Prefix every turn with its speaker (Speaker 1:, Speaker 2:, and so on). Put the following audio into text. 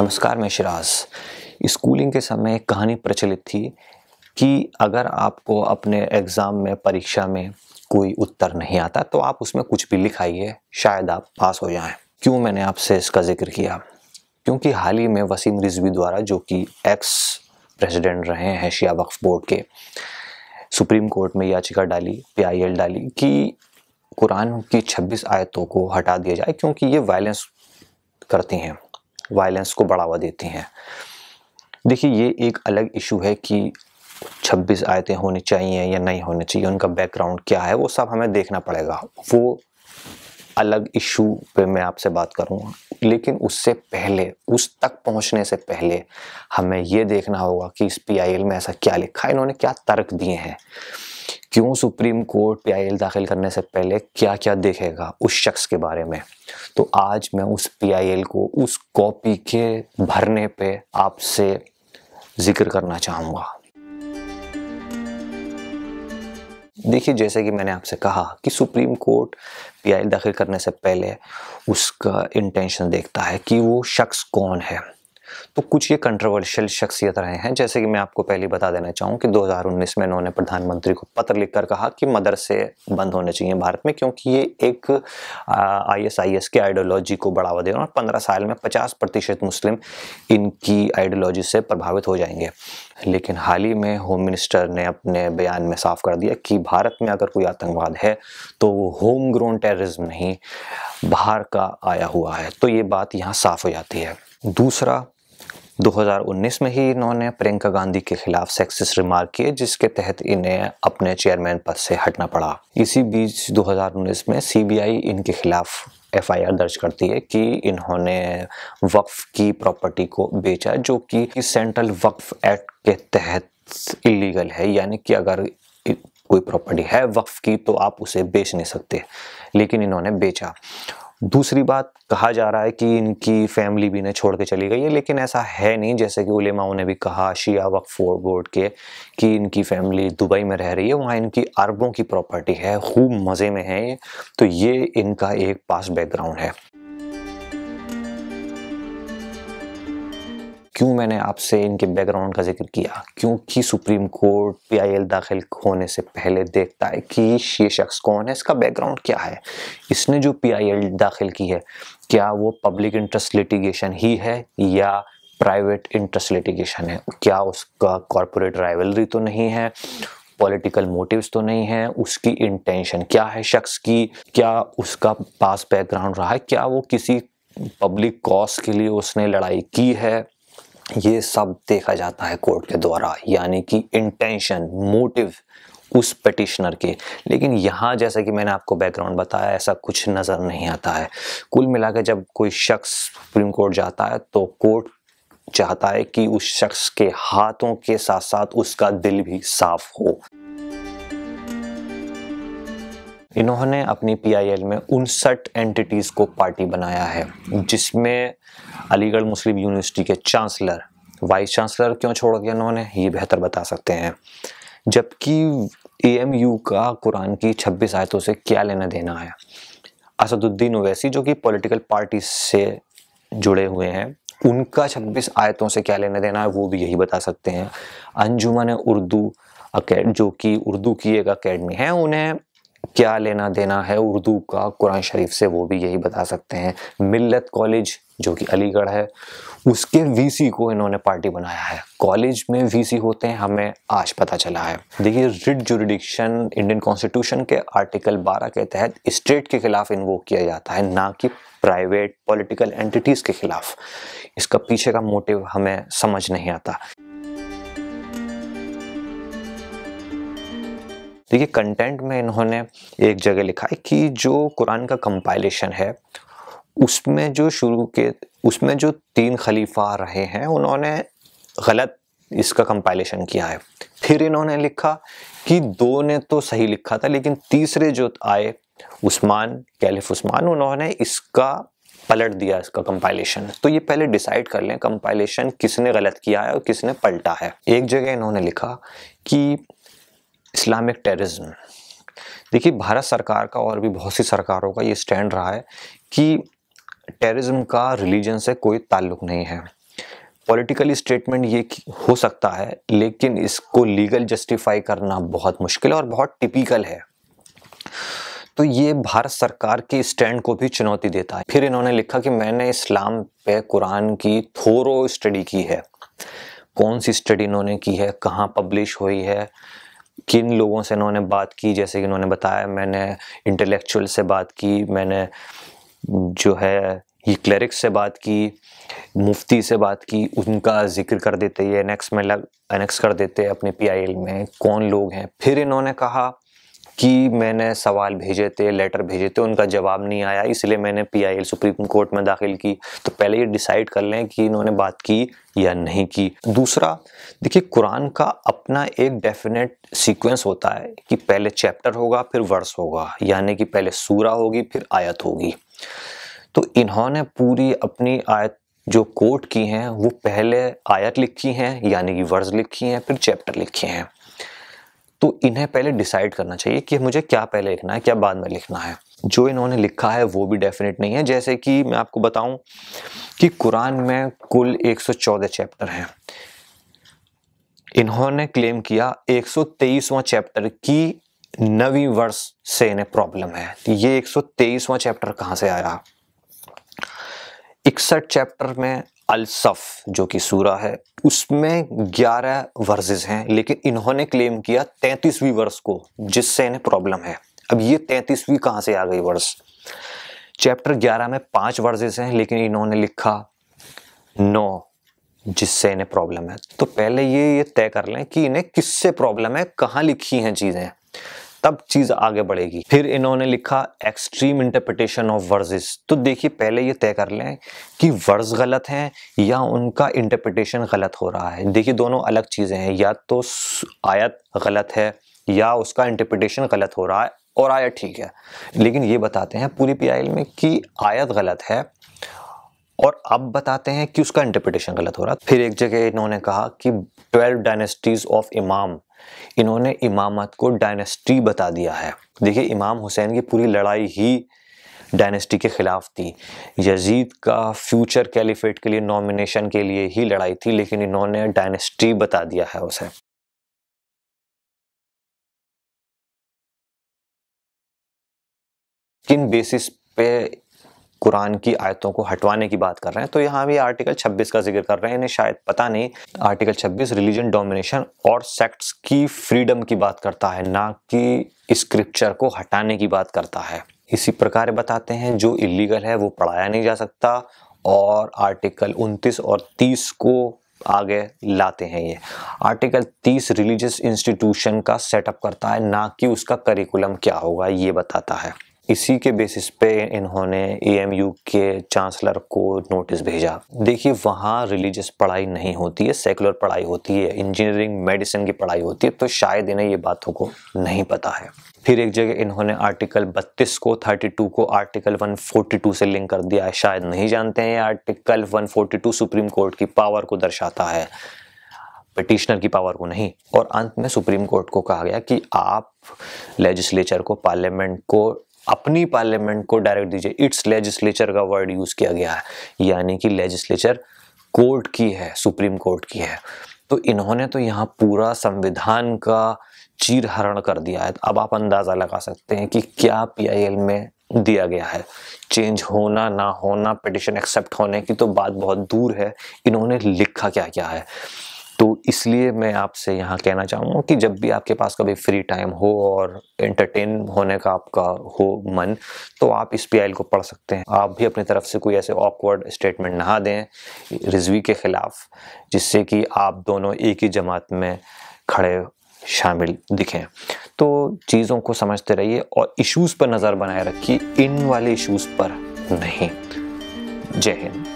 Speaker 1: नमस्कार मैं शिराज स्कूलिंग के समय एक कहानी प्रचलित थी कि अगर आपको अपने एग्ज़ाम में परीक्षा में कोई उत्तर नहीं आता तो आप उसमें कुछ भी लिखाइए शायद आप पास हो जाएं क्यों मैंने आपसे इसका जिक्र किया क्योंकि हाल ही में वसीम रिजवी द्वारा जो कि एक्स प्रेसिडेंट रहे हैं शिया वक्फ बोर्ड के सुप्रीम कोर्ट में याचिका डाली पी डाली कि कुरान की 26 आयतों को हटा दिया जाए क्योंकि ये वायलेंस करती हैं वायलेंस को बढ़ावा देती हैं देखिए ये एक अलग इशू है कि 26 आयतें होनी चाहिए या नहीं होनी चाहिए उनका बैकग्राउंड क्या है वो सब हमें देखना पड़ेगा वो अलग इशू पे मैं आपसे बात करूँगा लेकिन उससे पहले उस तक पहुँचने से पहले हमें ये देखना होगा कि इस पी में ऐसा क्या लिखा है इन्होंने क्या तर्क दिए हैं क्यों सुप्रीम कोर्ट पी आई दाखिल करने से पहले क्या क्या देखेगा उस शख्स के बारे में तो आज मैं उस पी आई को उस कॉपी के भरने पे आपसे जिक्र करना चाहूँगा देखिए जैसे कि मैंने आपसे कहा कि सुप्रीम कोर्ट पी दाखिल करने से पहले उसका इंटेंशन देखता है कि वो शख्स कौन है तो कुछ ये कंट्रोवर्शियल शख्सियत रहे हैं जैसे कि मैं आपको पहले बता देना चाहूँ कि 2019 में इन्होंने प्रधानमंत्री को पत्र लिखकर कहा कि मदरसे बंद होने चाहिए भारत में क्योंकि ये एक आई एस आई एस की आइडियोलॉजी को बढ़ावा दे रहे हैं और पंद्रह साल में पचास प्रतिशत मुस्लिम इनकी आइडियोलॉजी से प्रभावित हो जाएंगे लेकिन हाल ही में होम मिनिस्टर ने अपने बयान में साफ कर दिया कि भारत में अगर कोई आतंकवाद है तो वो होम ग्रोन टेररिज्म नहीं बाहर का आया हुआ है तो ये बात यहाँ साफ हो जाती है दूसरा 2019 में ही इन्होंने प्रियंका गांधी के खिलाफ सेक्सिस रिमार्क किए जिसके तहत इन्हें अपने चेयरमैन पद से हटना पड़ा इसी बीच 2019 में सीबीआई इनके खिलाफ एफआईआर दर्ज करती है कि इन्होंने वक्फ की प्रॉपर्टी को बेचा जो कि सेंट्रल वक्फ एक्ट के तहत इलीगल है यानी कि अगर कोई प्रॉपर्टी है वक्फ की तो आप उसे बेच नहीं सकते लेकिन इन्होंने बेचा दूसरी बात कहा जा रहा है कि इनकी फैमिली भी इन्हें छोड़ के चली गई है लेकिन ऐसा है नहीं जैसे कि उलेमाओं ने भी कहा शिया वक्फ बोर्ड के कि इनकी फैमिली दुबई में रह रही है वहाँ इनकी अरबों की प्रॉपर्टी है खूब मज़े में है ये तो ये इनका एक पास बैकग्राउंड है क्यों मैंने आपसे इनके बैकग्राउंड का जिक्र किया क्योंकि सुप्रीम कोर्ट पीआईएल दाखिल होने से पहले देखता है कि ये शख्स कौन है इसका बैकग्राउंड क्या है इसने जो पीआईएल दाखिल की है क्या वो पब्लिक इंटरेस्ट लिटिगेशन ही है या प्राइवेट इंटरेस्ट लिटिगेशन है क्या उसका कॉरपोरेट राइवलरी तो नहीं है पॉलिटिकल मोटिव्स तो नहीं है उसकी इंटेंशन क्या है शख्स की क्या उसका पास बैकग्राउंड रहा है क्या वो किसी पब्लिक कॉज के लिए उसने लड़ाई की है ये सब देखा जाता है कोर्ट के द्वारा यानी कि इंटेंशन मोटिव उस पटिशनर के लेकिन यहाँ जैसा कि मैंने आपको बैकग्राउंड बताया ऐसा कुछ नज़र नहीं आता है कुल मिलाकर जब कोई शख्स सुप्रीम कोर्ट जाता है तो कोर्ट चाहता है कि उस शख्स के हाथों के साथ साथ उसका दिल भी साफ हो इन्होंने अपनी पीआईएल में उनसठ एंटिटीज़ को पार्टी बनाया है जिसमें अलीगढ़ मुस्लिम यूनिवर्सिटी के चांसलर वाइस चांसलर क्यों छोड़ दिया इन्होंने ये बेहतर बता सकते हैं जबकि ए का कुरान की 26 आयतों से क्या लेना देना है असदुद्दीन ओवैसी जो कि पॉलिटिकल पार्टी से जुड़े हुए हैं उनका 26 आयतों से क्या लेना देना है वो भी यही बता सकते हैं अंजुमन उर्दू जो कि उर्दू की एक अकेडमी है उन्हें क्या लेना देना है उर्दू का कुरान शरीफ से वो भी यही बता सकते हैं मिल्लत कॉलेज जो कि अलीगढ़ है उसके वीसी को इन्होंने पार्टी बनाया है कॉलेज में वीसी होते हैं हमें आज पता चला है देखिए रिट जुरिडिक्शन इंडियन कॉन्स्टिट्यूशन के आर्टिकल 12 के तहत स्टेट के खिलाफ इन्वोक किया जाता है ना कि प्राइवेट पॉलिटिकल एंटिटीज़ के खिलाफ इसका पीछे का मोटिव हमें समझ नहीं आता देखिए कंटेंट में इन्होंने एक जगह लिखा है कि जो कुरान का कंपाइलेशन है उसमें जो शुरू के उसमें जो तीन खलीफा रहे हैं उन्होंने गलत इसका कंपाइलेशन किया है फिर इन्होंने लिखा कि दो ने तो सही लिखा था लेकिन तीसरे जो आए उस्मान कैलिफ उस्मान उन्होंने इसका पलट दिया इसका कंपाइलेशन तो ये पहले डिसाइड कर लें कंपाइलेशन किसने गलत किया है और किसने पलटा है एक जगह इन्होंने लिखा कि इस्लामिक टेररिज्म देखिए भारत सरकार का और भी बहुत सी सरकारों का ये स्टैंड रहा है कि टेररिज्म का रिलीजन से कोई ताल्लुक नहीं है पॉलिटिकली स्टेटमेंट ये हो सकता है लेकिन इसको लीगल जस्टिफाई करना बहुत मुश्किल है और बहुत टिपिकल है तो ये भारत सरकार के स्टैंड को भी चुनौती देता है फिर इन्होंने लिखा कि मैंने इस्लाम पे कुरान की थोरो स्टडी की है कौन सी स्टडी इन्होंने की है कहाँ पब्लिश हुई है किन लोगों से इन्होंने बात की जैसे कि इन्होंने बताया मैंने इंटेलेक्चुअल से बात की मैंने जो है ये क्लरिक्स से बात की मुफ्ती से बात की उनका जिक्र कर देते ये एनेक्स में लग एनेक्स कर देते अपने पीआईएल में कौन लोग हैं फिर इन्होंने कहा कि मैंने सवाल भेजे थे लेटर भेजे थे उनका जवाब नहीं आया इसलिए मैंने पी सुप्रीम कोर्ट में दाखिल की तो पहले ये डिसाइड कर लें कि इन्होंने बात की या नहीं की दूसरा देखिए कुरान का अपना एक डेफिनेट सीक्वेंस होता है कि पहले चैप्टर होगा फिर वर्स होगा यानी कि पहले सूरा होगी फिर आयत होगी तो इन्होंने पूरी अपनी आयत जो कोट की हैं वो पहले आयत लिखी हैं यानी कि वर्ज लिखी हैं फिर चैप्टर लिखे हैं तो इन्हें पहले डिसाइड करना चाहिए कि मुझे क्या पहले लिखना है क्या बाद में लिखना है जो इन्होंने लिखा है वो भी डेफिनेट नहीं है जैसे कि मैं आपको बताऊं कि कुरान में कुल 114 चैप्टर हैं इन्होंने क्लेम किया 123वां चैप्टर की नवी वर्ष से इन्हें प्रॉब्लम है ये 123वां चैप्टर कहां से आया इकसठ चैप्टर में अलसफ़ जो कि सूरा है उसमें 11 वर्सेस हैं लेकिन इन्होंने क्लेम किया 33वीं वर्ष को जिससे इन्हें प्रॉब्लम है अब ये 33वीं कहाँ से आ गई वर्ष चैप्टर 11 में पांच वर्सेस हैं लेकिन इन्होंने लिखा नौ जिससे इन्हें प्रॉब्लम है तो पहले ये ये तय कर लें कि इन्हें किससे प्रॉब्लम है कहाँ लिखी हैं चीज़ें तब चीज आगे बढ़ेगी फिर इन्होंने लिखा एक्सट्रीम इंटरप्रिटेशन ऑफ वर्जेस तो देखिए पहले ये तय कर लें कि वर्ज गलत हैं या उनका इंटरप्रिटेशन गलत हो रहा है देखिए दोनों अलग चीज़ें हैं या तो आयत गलत है या उसका इंटरप्रिटेशन गलत हो रहा है और आयत ठीक है लेकिन ये बताते हैं पूरी पी में कि आयत गलत है और अब बताते हैं कि उसका इंटरप्रिटेशन गलत हो रहा फिर एक जगह इन्होंने कहा कि ट्वेल्व डायनेस्टीज ऑफ इमाम इन्होंने इमामत को डायनेस्टी बता दिया है देखिए इमाम हुसैन की पूरी लड़ाई ही डायनेस्टी के ख़िलाफ़ थी यजीद का फ्यूचर कैलिफेट के लिए नॉमिनेशन के लिए ही लड़ाई थी लेकिन इन्होंने डायनेस्टी बता दिया है उसे किन बेसिस पे कुरान की आयतों को हटवाने की बात कर रहे हैं तो यहाँ भी आर्टिकल 26 का जिक्र कर रहे हैं इन्हें शायद पता नहीं आर्टिकल 26 रिलीजन डोमिनेशन और सेक्ट्स की फ्रीडम की बात करता है ना कि स्क्रिप्चर को हटाने की बात करता है इसी प्रकार बताते हैं जो इलीगल है वो पढ़ाया नहीं जा सकता और आर्टिकल 29 और 30 को आगे लाते हैं ये आर्टिकल 30 रिलीजियस इंस्टीट्यूशन का सेटअप करता है ना कि उसका करिकुलम क्या होगा ये बताता है इसी के बेसिस पे इन्होंने एएमयू e के चांसलर को नोटिस भेजा देखिए वहाँ रिलीजियस पढ़ाई नहीं होती है सेकुलर पढ़ाई होती है इंजीनियरिंग मेडिसिन की पढ़ाई होती है तो शायद इन्हें ये बातों को नहीं पता है फिर एक जगह इन्होंने आर्टिकल 32 को 32 को आर्टिकल 142 से लिंक कर दिया है शायद नहीं जानते हैं आर्टिकल 142 सुप्रीम कोर्ट की पावर को दर्शाता है पटिशनर की पावर को नहीं और अंत में सुप्रीम कोर्ट को कहा गया कि आप लेजिस्लेचर को पार्लियामेंट को अपनी पार्लियामेंट को डायरेक्ट दीजिए इट्स लेजिस्लेचर का वर्ड यूज किया गया है यानी कि लेजिस्लेचर कोर्ट की है सुप्रीम कोर्ट की है तो इन्होंने तो यहाँ पूरा संविधान का चीरहरण कर दिया है अब आप अंदाज़ा लगा सकते हैं कि क्या पीआईएल में दिया गया है चेंज होना ना होना पिटिशन एक्सेप्ट होने की तो बात बहुत दूर है इन्होंने लिखा क्या क्या है तो इसलिए मैं आपसे यहाँ कहना चाहूँगा कि जब भी आपके पास कभी फ्री टाइम हो और एंटरटेन होने का आपका हो मन तो आप इस पी को पढ़ सकते हैं आप भी अपनी तरफ से कोई ऐसे ऑकवर्ड स्टेटमेंट नहा दें रिजवी के ख़िलाफ़ जिससे कि आप दोनों एक ही जमात में खड़े शामिल दिखें तो चीज़ों को समझते रहिए और इश्यूज़ पर नज़र बनाए रखिए इन वाले इश्यूज़ पर नहीं जय हिंद